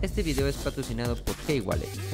Este video es patrocinado por k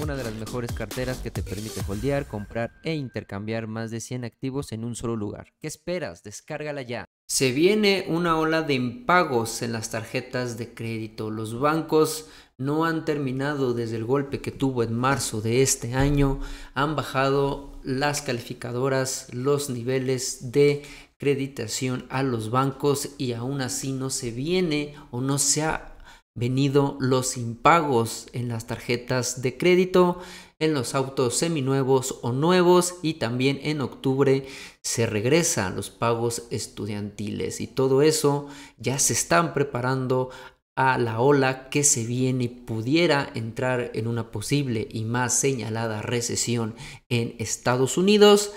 una de las mejores carteras que te permite Foldear, comprar e intercambiar más de 100 activos en un solo lugar. ¿Qué esperas? Descárgala ya. Se viene una ola de impagos en las tarjetas de crédito. Los bancos no han terminado desde el golpe que tuvo en marzo de este año. Han bajado las calificadoras, los niveles de creditación a los bancos y aún así no se viene o no se ha venido los impagos en las tarjetas de crédito, en los autos seminuevos o nuevos y también en octubre se regresan los pagos estudiantiles y todo eso ya se están preparando a la ola que se viene y pudiera entrar en una posible y más señalada recesión en Estados Unidos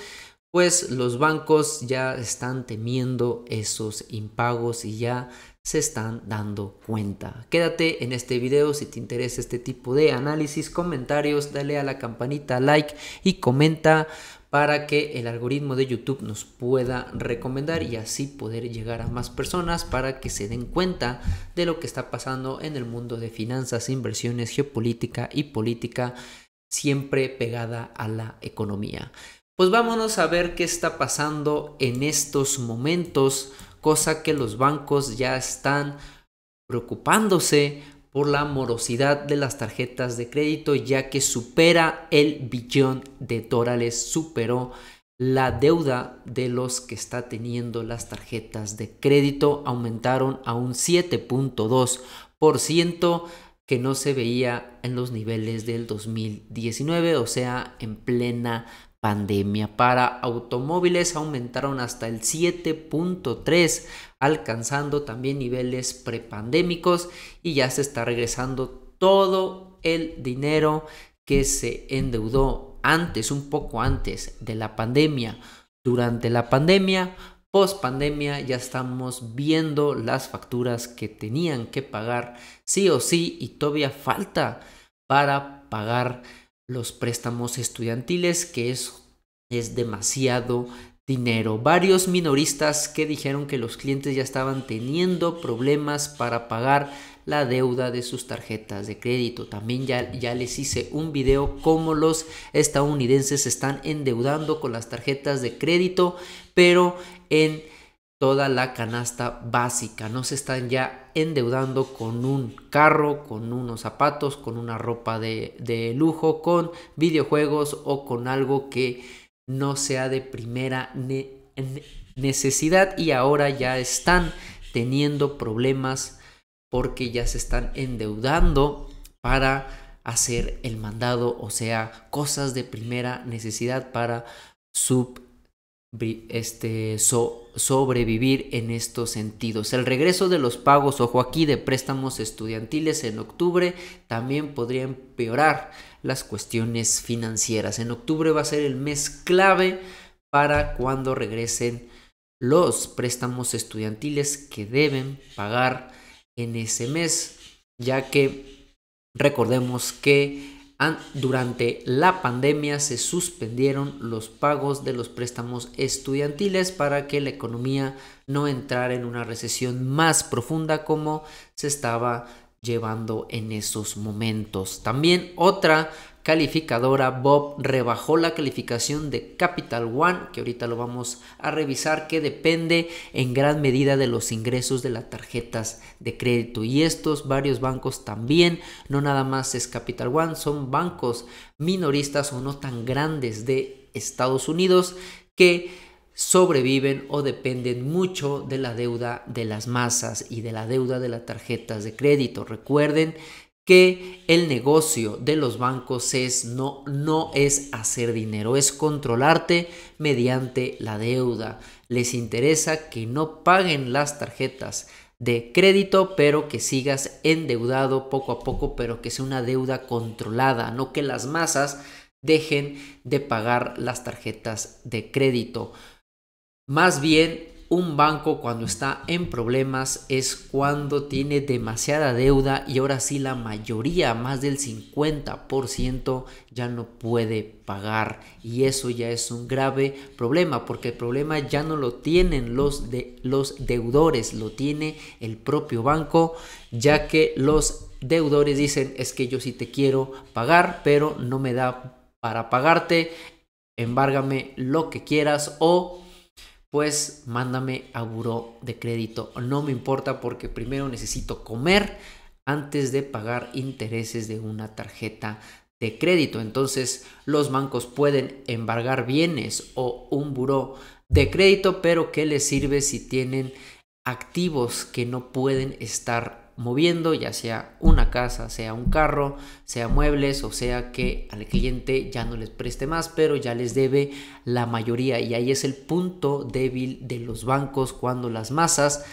pues los bancos ya están temiendo esos impagos y ya se están dando cuenta. Quédate en este video si te interesa este tipo de análisis, comentarios, dale a la campanita, like y comenta para que el algoritmo de YouTube nos pueda recomendar y así poder llegar a más personas para que se den cuenta de lo que está pasando en el mundo de finanzas, inversiones, geopolítica y política siempre pegada a la economía. Pues vámonos a ver qué está pasando en estos momentos cosa que los bancos ya están preocupándose por la morosidad de las tarjetas de crédito ya que supera el billón de dólares, superó la deuda de los que está teniendo las tarjetas de crédito aumentaron a un 7.2% que no se veía en los niveles del 2019, o sea, en plena pandemia. Para automóviles aumentaron hasta el 7.3, alcanzando también niveles prepandémicos y ya se está regresando todo el dinero que se endeudó antes, un poco antes de la pandemia. Durante la pandemia, post pandemia, ya estamos viendo las facturas que tenían que pagar sí o sí y todavía falta para pagar los préstamos estudiantiles, que es, es demasiado dinero. Varios minoristas que dijeron que los clientes ya estaban teniendo problemas para pagar la deuda de sus tarjetas de crédito. También ya, ya les hice un video cómo los estadounidenses están endeudando con las tarjetas de crédito, pero en toda la canasta básica. No se están ya endeudando con un carro, con unos zapatos, con una ropa de, lujo, con videojuegos o con algo que no sea de primera necesidad y ahora ya están teniendo problemas porque ya se están endeudando para hacer el mandado, o sea, cosas de primera necesidad para sub este, sobrevivir en estos sentidos. El regreso de los pagos, ojo aquí, de préstamos estudiantiles en octubre también podría empeorar las cuestiones financieras. En octubre va a ser el mes clave para cuando regresen los préstamos estudiantiles que deben pagar en ese mes, ya que recordemos que durante la pandemia se suspendieron los pagos de los préstamos estudiantiles para que la economía no entrara en una recesión más profunda como se estaba llevando en esos momentos. También otra calificadora, Bob rebajó la calificación de Capital One, que ahorita lo vamos a revisar, que depende en gran medida de los ingresos de las tarjetas de crédito. Y estos varios bancos también, no nada más es Capital One, son bancos minoristas o no tan grandes de Estados Unidos que sobreviven o dependen mucho de la deuda de las masas y de la deuda de las tarjetas de crédito. Recuerden que el negocio de los bancos es no, no es hacer dinero, es controlarte mediante la deuda. Les interesa que no paguen las tarjetas de crédito, pero que sigas endeudado poco a poco, pero que sea una deuda controlada, no que las masas dejen de pagar las tarjetas de crédito. Más bien un banco cuando está en problemas es cuando tiene demasiada deuda y ahora sí la mayoría, más del 50%, ya no puede pagar. Y eso ya es un grave problema porque el problema ya no lo tienen los, de, los deudores, lo tiene el propio banco, ya que los deudores dicen es que yo sí te quiero pagar, pero no me da para pagarte, embárgame lo que quieras o pues mándame a buró de crédito. No me importa porque primero necesito comer antes de pagar intereses de una tarjeta de crédito. Entonces los bancos pueden embargar bienes o un buró de crédito, pero ¿qué les sirve si tienen activos que no pueden estar moviendo, ya sea una casa, sea un carro, sea muebles o sea que al cliente ya no les preste más, pero ya les debe la mayoría. Y ahí es el punto débil de los bancos cuando las masas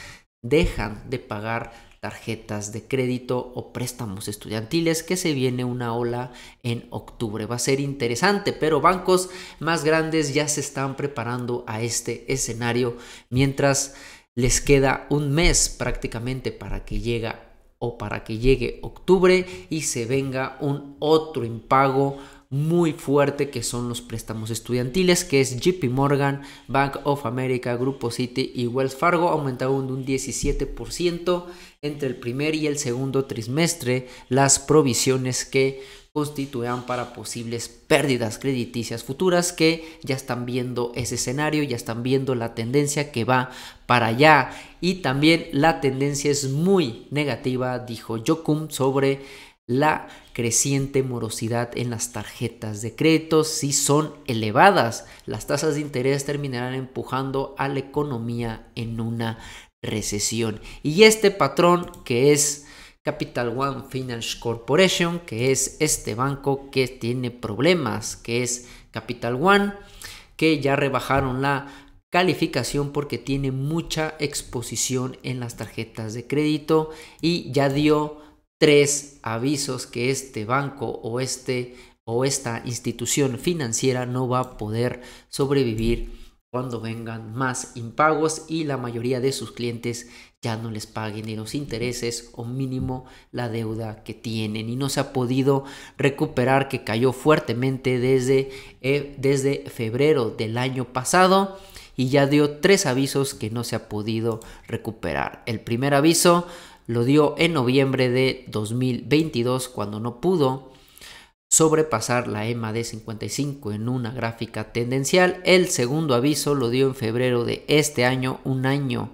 dejan de pagar tarjetas de crédito o préstamos estudiantiles que se viene una ola en octubre. Va a ser interesante, pero bancos más grandes ya se están preparando a este escenario mientras les queda un mes prácticamente para que llegue o para que llegue octubre y se venga un otro impago muy fuerte que son los préstamos estudiantiles, que es JP Morgan, Bank of America, Grupo City y Wells Fargo, aumentaron de un 17% entre el primer y el segundo trimestre las provisiones que constituyen para posibles pérdidas crediticias futuras que ya están viendo ese escenario, ya están viendo la tendencia que va para allá y también la tendencia es muy negativa, dijo Jokum, sobre la creciente morosidad en las tarjetas de crédito si son elevadas. Las tasas de interés terminarán empujando a la economía en una recesión. Y este patrón que es Capital One Finance Corporation, que es este banco que tiene problemas, que es Capital One, que ya rebajaron la calificación porque tiene mucha exposición en las tarjetas de crédito y ya dio tres avisos que este banco o, este, o esta institución financiera no va a poder sobrevivir cuando vengan más impagos y la mayoría de sus clientes ya no les paguen ni los intereses o mínimo la deuda que tienen y no se ha podido recuperar que cayó fuertemente desde, eh, desde febrero del año pasado y ya dio tres avisos que no se ha podido recuperar. El primer aviso lo dio en noviembre de 2022 cuando no pudo sobrepasar la EMA de 55 en una gráfica tendencial. El segundo aviso lo dio en febrero de este año, un año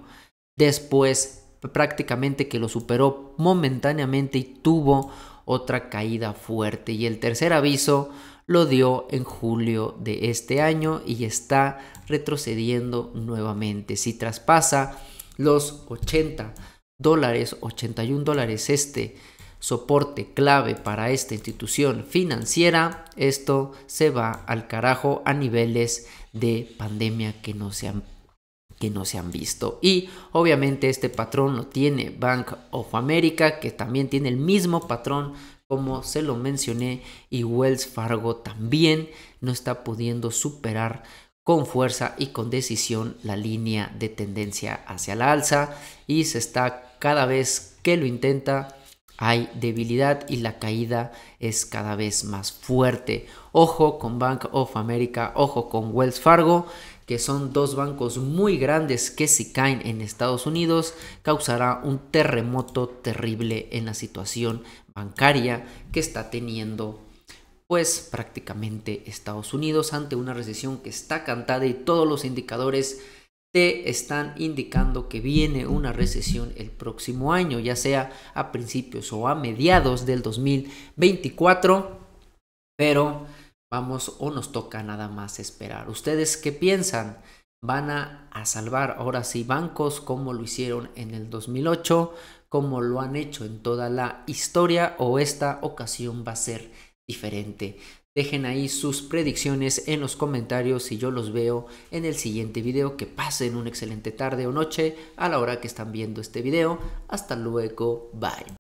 después prácticamente que lo superó momentáneamente y tuvo otra caída fuerte. Y el tercer aviso lo dio en julio de este año y está retrocediendo nuevamente. Si traspasa los 80 dólares, 81 dólares este soporte clave para esta institución financiera, esto se va al carajo a niveles de pandemia que no se han, que no se han visto. Y obviamente este patrón lo tiene Bank of America, que también tiene el mismo patrón como se lo mencioné, y Wells Fargo también no está pudiendo superar con fuerza y con decisión la línea de tendencia hacia la alza y se está cada vez que lo intenta, hay debilidad y la caída es cada vez más fuerte. Ojo con Bank of America, ojo con Wells Fargo, que son dos bancos muy grandes que si caen en Estados Unidos causará un terremoto terrible en la situación bancaria que está teniendo pues prácticamente Estados Unidos ante una recesión que está cantada y todos los indicadores te están indicando que viene una recesión el próximo año, ya sea a principios o a mediados del 2024, pero vamos o nos toca nada más esperar. ¿Ustedes qué piensan? ¿Van a, salvar ahora sí bancos como lo hicieron en el 2008, como lo han hecho en toda la historia o esta ocasión va a ser diferente? Dejen ahí sus predicciones en los comentarios y yo los veo en el siguiente video. Que pasen una excelente tarde o noche a la hora que están viendo este video. Hasta luego, bye.